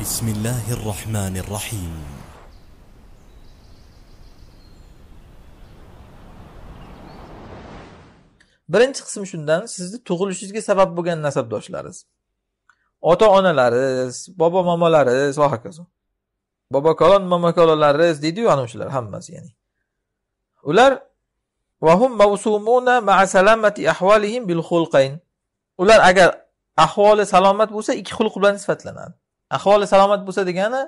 بسم الله الرحمن الرحيم birinchi qism shundan sizni tug'ilishingizga sabab bo'lgan nasabdoshlaringiz ota onalaringiz bobo momolaringiz va hokazo bobokalon momokalonlaringiz deydiyu ana shular hammasi ya'ni ular vahum mavsumuna ma'a salamati ahvalihim bil xulqayn ular agar ahvoli salomat bo'lsa ikki xulq bilan sifatlanadi ahvoli salomat bo'lsa degani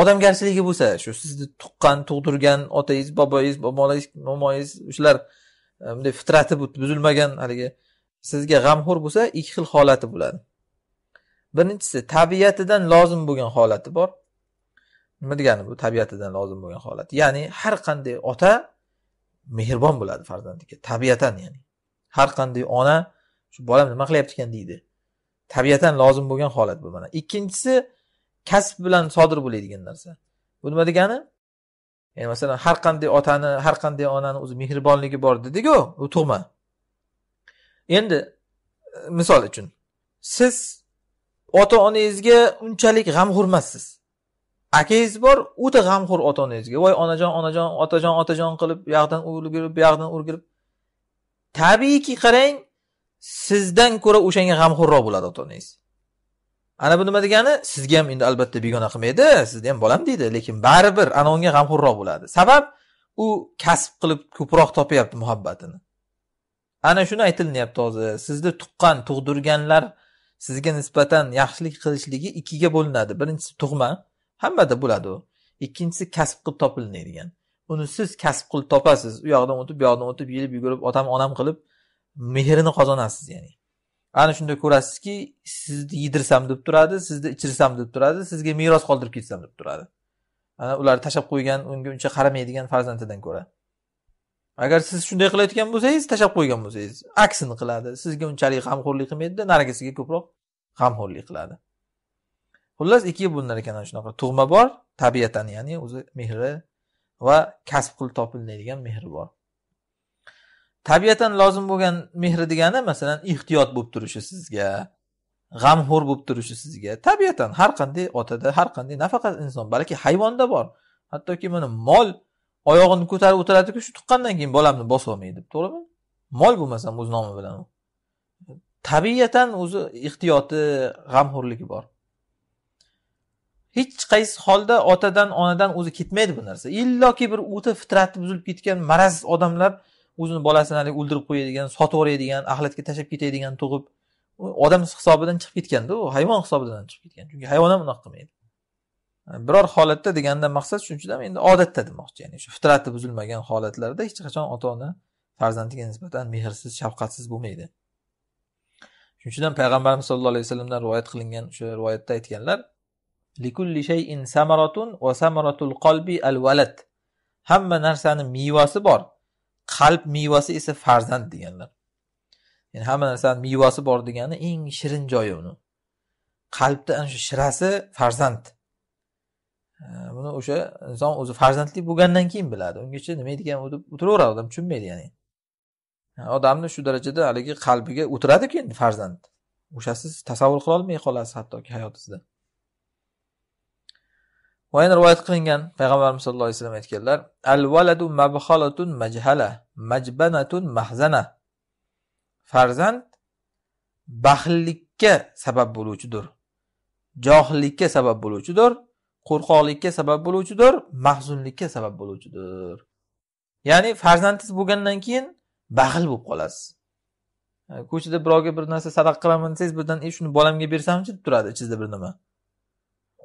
odamgarchiligi bo'lsa shu sizni tuqqan tug'dirgan otangiz boboyingiz bobolaringiz momongiz o'shalar e, bunday fitrati buzilmagan haligi sizga g'amxo'r bo'lsa ikki xil holati bo'ladi birinchisi tabiatidan lozim bo'lgan holati bor nima degani bu tabiatidan lozim bo'lgan holat ya'ni har qanday ota mehribon bo'ladi farzandiga tabiatan ya'ni har qanday ona shu bolam nima qilyapti ekan deydi tabiatan lozim bo'lgan holat bu mana ikkinchisi kasb bilan sodir bo'ladigan narsa bu nima degani ya'ni masalan har qanday otani har qanday onani o'zi mehribonligi bor dedikku u tug'ma endi misol uchun siz ota onangizga unchalik emassiz akangiz bor o'ta g'amxo'r ota onangizga voy onajon onajon otajon otajon qilib bu yoqdan urgilib bu yoqdan urgilib tabiiyki qarang sizdan ko'ra o'shanga g'amxo'rroq bo'ladi ota onangiz ana bu nima degani sizga ham endi albatta begona qilmaydi sizni ham bolam deydi lekin baribir ana unga g'amxo'rroq bo'ladi sabab u kasb qilib ko'proq topyapti muhabbatini ana shuni aytilyapti hozir sizni tuqqan tug'dirganlar sizga nisbatan yaxshilik qilishligi ikkiga bo'linadi birinchisi tug'ma hammada bo'ladi u ikkinchisi kasb qilib topilmaydigan uni siz kasb qilib topasiz u yoqdan o'tib bu yoqdan o'tib yelib yugurib otam onam qilib mehrini qozonasiz ya'ni ana shunda ko'rasizki sizni yedirsam deb turadi sizni ichirsam deb turadi sizga meros qoldirib ketsam deb turadi ana ular tashlab qo'ygan unga uncha qaramaydigan farzandidan ko'ra agar siz shunday qilayotgan bo'lsangiz tashlab qo'ygan bo'lsangiz aksini qiladi sizga unchalik g'amxo'rlik qilmaydida narigisiga ko'proq g'amxo'rlik qiladi xullas ikki bo'linar ekan ana shunaqa tug'ma bor tabiatan ya'ni o'zi mehri va kasb qilib topilmaydigan mehri bor tabiatan lozim bo'lgan mehri degani masalan ehtiyot bo'lib turishi sizga g'amxo'r bo'lib turishi sizga tabiatan har qanday otada har qanday nafaqat inson balki hayvonda bor hattoki mana mol oyog'ini ko'tarib o'tiradiku shu tuqqandan keyin bolamni bosolmaydi to'g'rimi mol bo'lmasa o'z nomi bilan u tabiatan o'zi ehtiyoti g'amxo'rligi bor hech qaysi holda otadan onadan o'zi ketmaydi bu narsa illoki bir o'ta fitrati buzilib ketgan maraz odamlar o'zini bolasini haligi o'ldirib qo'yadigan sotib yuboradigan axlatga tashlab ketadigan tug'ib odam hisobidan chiqib ketganda u hayvon hisobidan chiqib ketgan chunki hayvon ham unaqa qilmaydi biror holatda deganda maqsad shuning uchun ham endi odatda demoqchi ya'ni shu fitrati buzilmagan holatlarda hech qachon ota ona farzandiga nisbatan mehrsiz shafqatsiz bo'lmaydi shuning uchun ham payg'ambarimiz sallallohu alayhi vasallamdan rivoyat qilingan o'sha rivoyatda aytganlar shayin samaratun va samaratul qalbi al valad hamma narsani mevasi bor qalb mevasi esa farzand deganlar ya'ni hamma narsani mevasi bor degani eng shirin joyi uni qalbni ana shu shirasi farzand buni o'sha inson o'zi farzandli bo'lgandan keyin biladi ungacha nima ekan deb o'tiraveradi odam tushunmaydi ya'ni odamni shu darajada haligi qalbiga o'tiradiku endi farzand o'shasiz tasavvur qilolmay qolasiz hattoki hayotingizda va yana rivoyat qilingan payg'ambarimiz sallallohu alayhi vasallam aytganlar al valadu mabxalatun majhala majbanatun mahzana farzand baxillikka sabab bo'luvchidir johillikka sabab bo'luvchidir qo'rqoqlikka sabab bo'luvchidir mahzunlikka sabab bo'luvchidir ya'ni farzandsiz bo'lgandan keyin baxil bo'lib qolasiz ko'chada birovga bir narsa sadaqa qilaman desangiz birdan e shuni bolamga bersamchi deb turadi ichingizda bir nima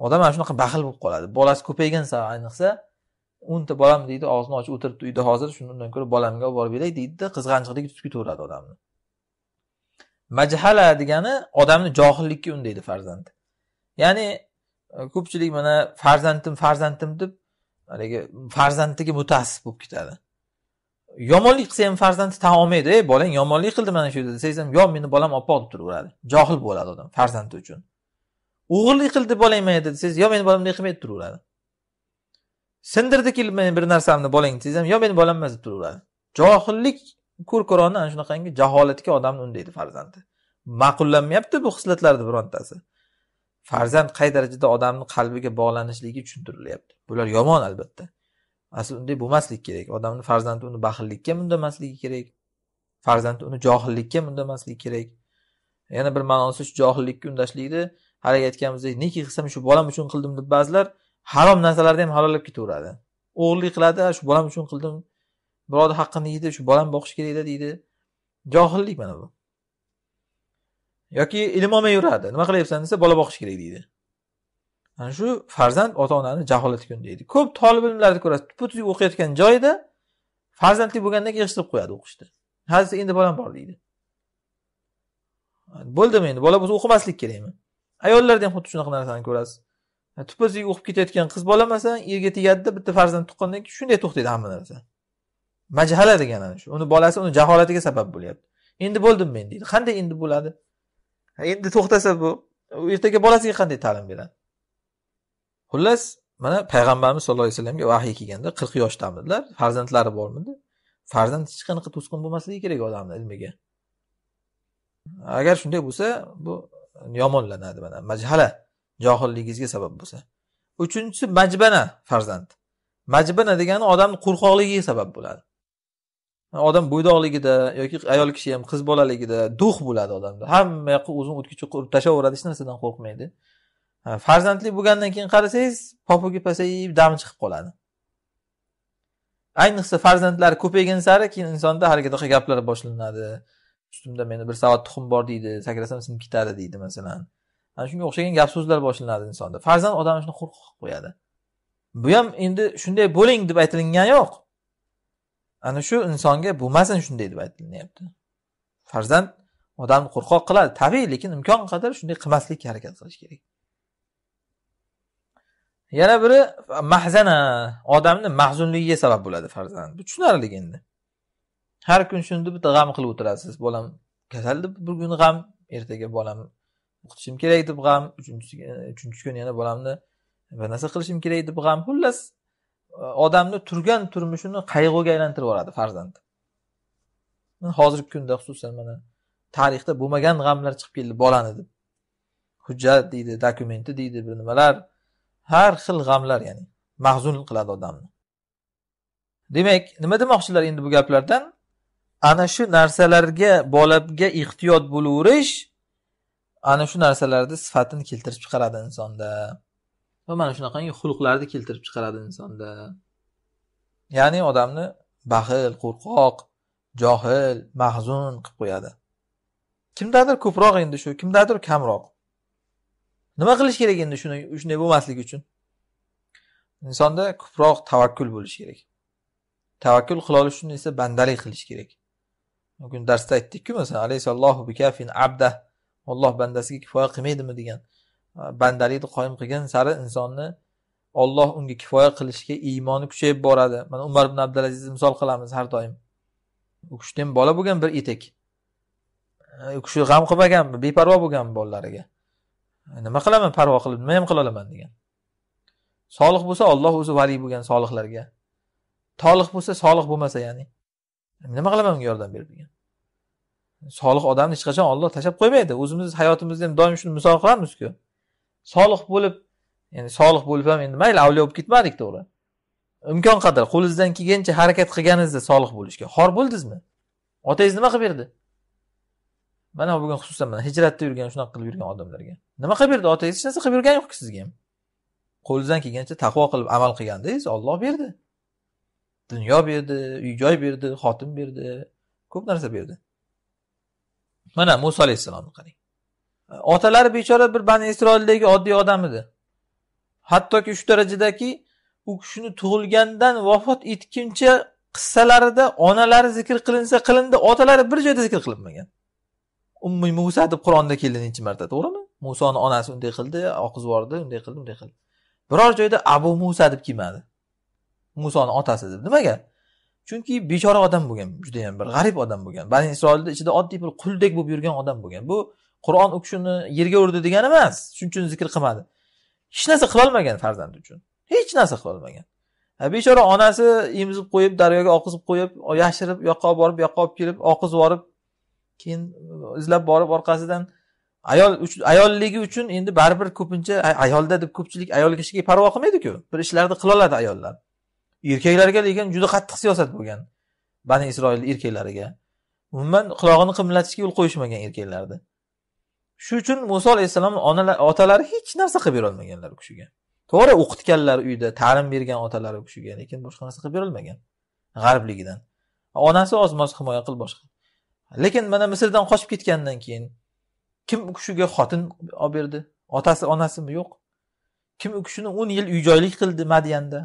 odam mana shunaqa baxil bo'lib qoladi bolasi ko'paygan sari ayniqsa o'nta bolam deydi og'zini ochib o'tiribdi uyda hozir shuni undan ko'ra bolamga olib borib beray deydida qizg'anchiqlik tutib ketaveradi odamni majhala degani odamni johillikka undaydi farzand ya'ni e, ko'pchilik mana farzandim farzandim deb haligi farzandiga mutaassib bo'lib ketadi yomonlik qilsa ham farzandi tan olmaydi ey bolang yomonlik qildi mana shu yerda desangiz ham yo'q meni bolam oppoq deb turaveradi johil bo'ladi odam farzandi uchun o'g'irlik qildi deb manga dedi desangiz yo meni bolam bunday qilmaydi deb turaveradi sindirdiki bir narsamni bolang desangiz ham yo meni bolam emas deb turaveradi johillik ko'r ko'rona ana shunaqangi jaholatga odamni undaydi farzandi ma'qullanmayapti bu xislatlarni birontasi farzand qay darajada odamni qalbiga bog'lanishligi tushuntirilyapti bular yomon albatta asli unday bo'lmasligi kerak odamni farzandi uni baxillikka undamasligi kerak farzandi uni johillikka undamasligi kerak yana bir ma'nosi shu johillikka undashlikni haligi aytganimizdek neki qilsam shu bolam uchun qildim deb ba'zilar harom narsalarni ham halollab ketaveradi o'g'irlik qiladi shu bolam uchun qildim birovni haqqini yeydi shu bolam boqish kerak edi deydi johillik mana bu yoki ilm olmay yuradi nima qilyapsan desa bola boqish kerak deydi ana shu farzand ota onani jaholati undaydi ko'p tolib ilmlarni ko'rasiz tuppa tuz o'qiyotgan joyida farzandli bo'lgandan keyin yig'ishtirib qo'yadi o'qishni ha desa endi bolam bor deydi bo'ldimi endi bola bo'lsa o'qimaslik kerakmi ayollarda ham xuddi shunaqa narsani ko'rasiz tupasiga o'qib ketayotgan qiz bola masalan erga tegadida bitta farzand tuqqandan keyin shunday to'xtaydi hamma narsa majhala degan ana shu uni bolasi uni jaholatiga sabab bo'lyapti endi bo'ldim men deydi qanday endi bo'ladi endi to'xtasa bu ertaga bolasiga qanday ta'lim beradi xullas mana payg'ambarimiz sallallohu alayhi vasallamga vahiy kelganda qirq yoshdamidilar farzandlari bormidi farzand hech qanaqa to'sqin bo'lmasligi kerak odamni ilmiga agar shunday bo'lsa bu yomonlanadi mana majhala johilligingizga sabab bo'lsa uchinchisi majbana farzand majbana degani odamni qo'rqoqligiga sabab bo'ladi odam bo'ydoqligida yoki ayol kishi ham qiz bolaligida duh bo'ladi odamda hamma yoqqa o'zini o'tkacha qurib tashlayveradi hech narsadan qo'rqmaydi farzandli bo'lgandan keyin qarasangiz popugi pasayib dami chiqib qoladi ayniqsa farzandlari ko'paygan sari keyin insonda haligi gaplar boshlanadi ustimda meni bir savat tuxum bor deydi sakrasam sinib ketadi deydi masalan ana shunga o'xshagan gap so'zlar boshlanadi insonda farzand odamni shuni qo'rqib qilib qo'yadi bu ham endi shunday bo'ling deb aytilingani yo'q ana shu insonga bo'lmasin shunday deb aytilyapti farzand odamni qo'rqoq qiladi tabiiy lekin imkon qadar shunday qilmaslikka harakat qilish kerak yana biri mahzana odamni mahzunligiga sabab bo'ladi farzand bu tushunarli endi har kun shunda bitta g'am qilib o'tirasiz bolam kasal deb bir kuni g'am ertaga bolam o'qitishim kerak deb g'am uchinchi kun yana bolamni bir narsa qilishim kerak deb g'am xullas odamni turgan turmushini qayg'uga aylantirib yuboradi farzand hozirgi kunda xususan mana tarixda bo'lmagan g'amlar chiqib keldi bolani deb hujjat deydi dokumenti deydi bir nimalar har xil g'amlar ya'ni mahzun qiladi odamni demak nima demoqchilar endi bu gaplardan ana shu narsalarga bolaga ehtiyot bo'laverish ana shu narsalarni sifatini keltirib chiqaradi insonda va mana shunaqangi xulqlarni keltirib chiqaradi insonda ya'ni odamni baxil qo'rqoq johil mahzun qilib qo'yadi kimdadir ko'proq endi shu kimdadir kamroq nima qilish kerak endi shuni shunday bo'lmasligi uchun insonda ko'proq tavakkul bo'lishi kerak tavakkul qila olish uchun esa bandalik qilish kerak bugun darsda aytdikku masalan alayhisallohu bikafin abda olloh bandasiga kifoya qilmaydimi degan bandalikni qoyim qilgan sari insonni olloh unga kifoya qilishga iymoni kuchayib boradi mana umar ibn abdulazizni misol qilamiz har doim u kishida ham bola bo'lgan bir etik u kishi g'am qilmaganmi beparvo bo'lganmi bolalariga nima qilaman parvo qilib nima ham qila olaman degan solih bo'lsa olloh o'zi valiy bo'lgan solihlarga tolih bo'lsa solih bo'lmasa ya'ni nima qilaman unga yordam berib degan solih odamni hech qachon olloh tashlab qo'ymaydi o'zimiz hayotimizda ham doim shuni misol qilamizku solih bo'lib ya'ni solih bo'lib ham endi mayli avliyo bo'lib ketmadik to'g'ri imkon qadar qo'lingizdan kelgancha harakat qilganingizda solih bo'lishga xor bo'ldingizmi otangiz nima qilib berdi mana bugun xususan mana hijratda yurgan shunaqa qilib yurgan odamlarga nima qilib berdi otangiz hech narsa qilib yurgani yo'qku sizga ham qo'lingizdan kelgancha taqvo qilib amal qilgandingiz olloh berdi dunyo berdi uy joy berdi xotin berdi ko'p narsa berdi mana muso alayhissalomni qarang otalari bechora bir bani isroildagi oddiy odam edi hattoki shu darajadaki u kishini tug'ilgandan vafot etguncha qissalarida onalari zikr qilinsa qilindi otalari bir joyda zikr qilinmagan ummi musa deb qur'onda keldi nechi marta to'g'rimi musoni onasi unday qildi oqizvordi unday qildi unday qildi biror joyda abu musa deb kelmadi musoni otasi deb nimaga chunki bechora odam bo'lgan judayam bir g'arib odam bo'lgan bani isroilni ichida oddiy bir quldek bo'lib yurgan odam bo'lgan bu qur'on u kishini yerga urdi degani emas shuning uchun zikr qilmadi hech narsa qilolmagan farzand uchun hech narsa qilolmagan bechora onasi emizib qo'yib daryoga oqizib qo'yib yashirib u yoqqa olib borib bu yoqqa olib kelib oqizib yuborib keyin izlab borib orqasidan ayol ayolligi uchun endi baribir ko'pincha ayolda deb ko'pchilik ayol kishiga parvo qilmaydiku bir ishlarni oladi ayollar erkaklarga lekin juda qattiq siyosat bo'lgan bani isroil erkaklariga umuman qulog'ini qimlatishga yo'l qo'yishmagan erkaklarni shu uchun muso alayhissalomni onalar otalari hech narsa qilib berolmaganlar u kishiga to'g'ri o'qitganlar uyda ta'lim bergan otalari u kishiga lekin boshqa narsa qilib berolmagan g'arbligidan onasi oz moz himoya qilib boshqa lekin mana misrdan qochib ketgandan keyin kim u kishiga xotin olib berdi otasi onasimi yo'q kim u kishini o'n yil uy joylik qildi madiyanda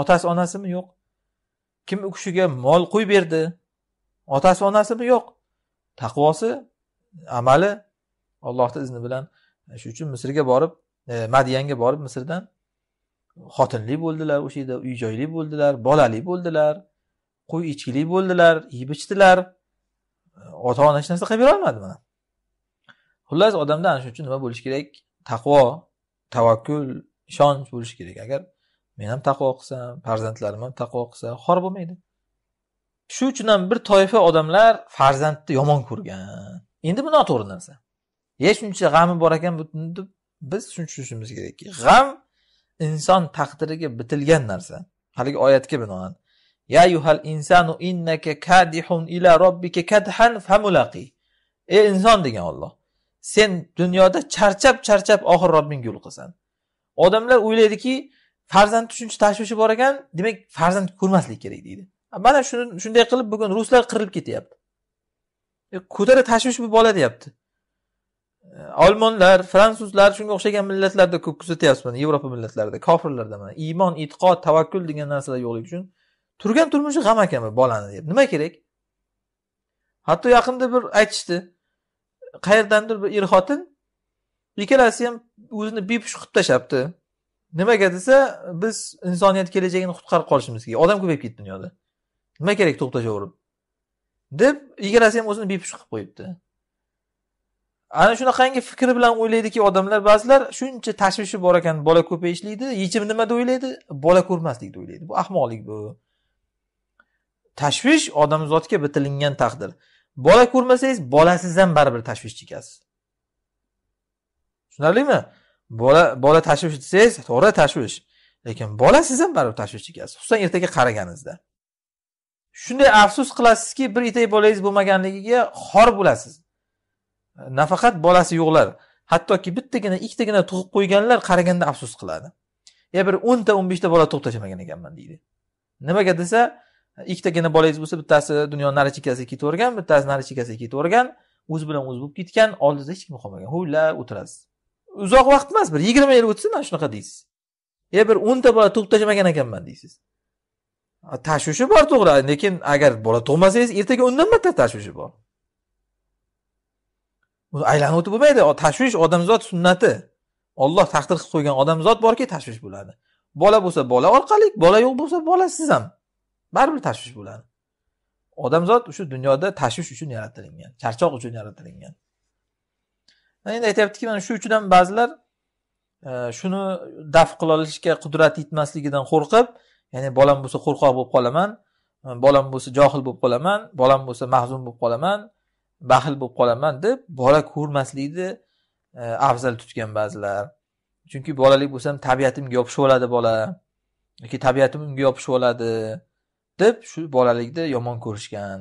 otasi onasimi yo'q kim u kishiga mol qo'yib berdi otasi onasimi yo'q taqvosi amali allohni izni bilan shuning uchun misrga borib e, madiyanga borib misrdan xotinli bo'ldilar o'sha yerda uy joyli bo'ldilar bolali bo'ldilar qo'y ichkili bo'ldilar yeb ichdilar ota ona hech narsa qilib berolmadi mana xullas odamda ana shuning uchun nima bo'lishi kerak taqvo tavakkul ishonch bo'lishi kerak agar men ham taqvo qilsam farzandlarim ham taqvo qilsa xor bo'lmaydi shu uchun ham bir toifa odamlar farzandni yomon ko'rgan endi bu noto'g'ri narsa ye shuncha g'ami bor ekan deb biz shuni tushunishimiz kerakki g'am inson taqdiriga bitilgan narsa haligi oyatga binoan ya yuhal insanu innaka kadihun ila robbika kadhan famulaqi ey inson degan olloh sen dunyoda charchab charchab oxiri robbingga yo'liqasan odamlar o'ylaydiki farzand tushuncha tashvishi bor ekan demak farzand ko'rmaslik kerak deydi mana shuni shunday qilib bugun ruslar qirilib ketyapti e, ko'tara tashvish bu bola deyapti e, olmonlar fransuzlar shunga o'xshagan millatlarda ko'p kuzatyapsiz mana yevropa millatlarida kofirlarda mana iymon e'tiqod tavakkul degan narsalar yo'qligi uchun turgan turmushi g'am ekan bu bolani deb nima kerak hatto yaqinda bir aytishdi qayerdandir bir er xotin ikkalasi ham o'zini bepush qilib tashlabdi nimaga desa biz insoniyat kelajagini qutqarib qolishimiz kerak odam ko'payib ketdi dunyoda nima kerak to'xtashaverib deb igrasi ham o'zini bepusht qilib qo'yibdi ana shunaqangi fikr bilan o'ylaydiki odamlar ba'zilar shuncha tashvishi bor ekan bola ko'payishlikni yechimi nima deb o'ylaydi bola ko'rmaslikni o'ylaydi bu ahmoqlik bu tashvish odamzodga bitilingan taqdir bola ko'rmasangiz bolasiz ham baribir tashvish chekasiz tushunarlimi bola bola tashvish desangiz to'g'ri tashvish lekin bola siz ham baribir tashvish chekasiz xususan ertaga qaraganingizda shunday afsus qilasizki bir itak bolangiz bo'lmaganligiga xor bo'lasiz nafaqat bolasi yo'qlar hattoki bittagina ikkitagina tug'ib qo'yganlar qaraganda afsus qiladi ya bir o'nta o'n beshta bola tug'ib tashlamagan ekanman deydi nimaga desa ikkitagina bolangiz bo'lsa bittasi dunyoni nari chekkasiga ketavergan bittasi nari chekkasiga ketavergan o'zi bilan o'zi bo'lib ketgan oldingizda hech kim qolmagan huvillab o'tirasiz uzoq vaqt emas bir yigirma yil o'tsa mana shunaqa deysiz yo bir o'nta bola tug'ib tashlamagan ekanman deysiz tashvishi bor to'g'ri lekin agar bola tug'masangiz ertaga undan battar tashvishi bor uni aylanib o'tib bo'lmaydi tashvish odamzod sunnati olloh taqdir qilib qo'ygan odamzod borki tashvish bo'ladi bola bo'lsa bola orqali bola yo'q bo'lsa bolasiz ham baribir tashvish bo'ladi odamzod shu dunyoda tashvish uchun yaratilgan charchoq uchun yaratilgan endi aytyaptiki mana shu uchidan ba'zilar e, shuni daf qila olishga qudrati yetmasligidan qo'rqib ya'ni bolam bo'lsa qo'rqoq bo'lib qolaman e, bolam bo'lsa johil bo'lib qolaman bolam bo'lsa mahzun bo'lib qolaman baxil bo'lib qolaman deb bola ko'rmaslikni e, afzal tutgan ba'zilar chunki bolalik bo'lsa ham tabiatimga yopishib oladi bola yoki tabiatim unga yopishib oladi deb shu bolalikda yomon ko'rishgan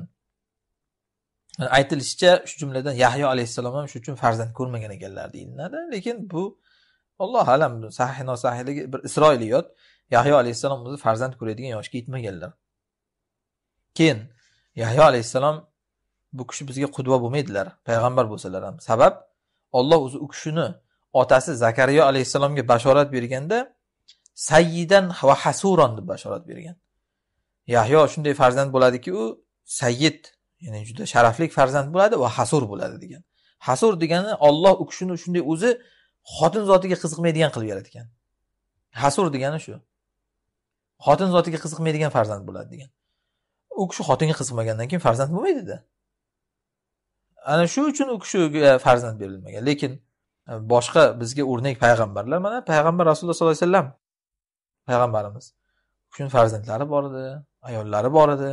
aytilishicha shu jumladan yahyo alayhissalom ham shu uchun farzand ko'rmagan ekanlar deyiladi lekin bu alloh alam sahih nosahiyligi bir isroiliyot yahyo alayhissalom o'zi farzand ko'radigan yoshga yetmaganlar keyin yahyo alayhissalom bu kishi bizga qudva bo'lmaydilar payg'ambar bo'lsalar ham sabab olloh o'zi u kishini otasi zakariyo alayhissalomga bashorat berganda sayyidan va hasuron deb bashorat bergan yahyo shunday farzand bo'ladiki u sayyid ya'ni juda sharafli farzand bo'ladi va hasur bo'ladi degan hasur degani olloh u kishini shunday o'zi xotin zotiga qiziqmaydigan qilib yaratgan hasur degani shu xotin zotiga qiziqmaydigan farzand bo'ladi degan u kishi xotinga qiziqmagandan keyin farzand bo'lmaydida ana shu uchun u kishiga farzand berilmagan lekin e, boshqa bizga o'rnak payg'ambarlar mana payg'ambar rasululloh sollallohu alayhi vasallam payg'ambarimiz u kishini farzandlari bor edi ayollari bor edi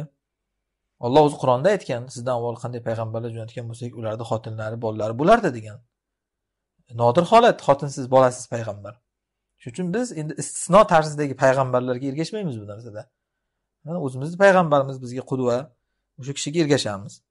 Alloh o'zi Qur'onda aytgan, sizdan avval qanday payg'ambarlar jo'natgan bo'lsak, ularda xotinlari, bolalari bo'lardi degan. Nodir holat xotinsiz, bolasiz payg'ambar. Shuning uchun biz endi istisno tarzidagi payg'ambarlarga ergashmaymiz bu narsada. o'zimizni payg'ambarimiz bizga qudva, o'sha kishiga ergashamiz.